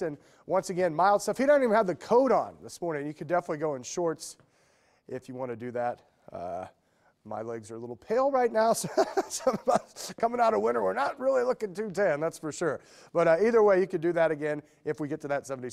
And once again, mild stuff. He doesn't even have the coat on this morning. You could definitely go in shorts if you want to do that. Uh, my legs are a little pale right now, so coming out of winter, we're not really looking too tan, that's for sure. But uh, either way, you could do that again if we get to that 70.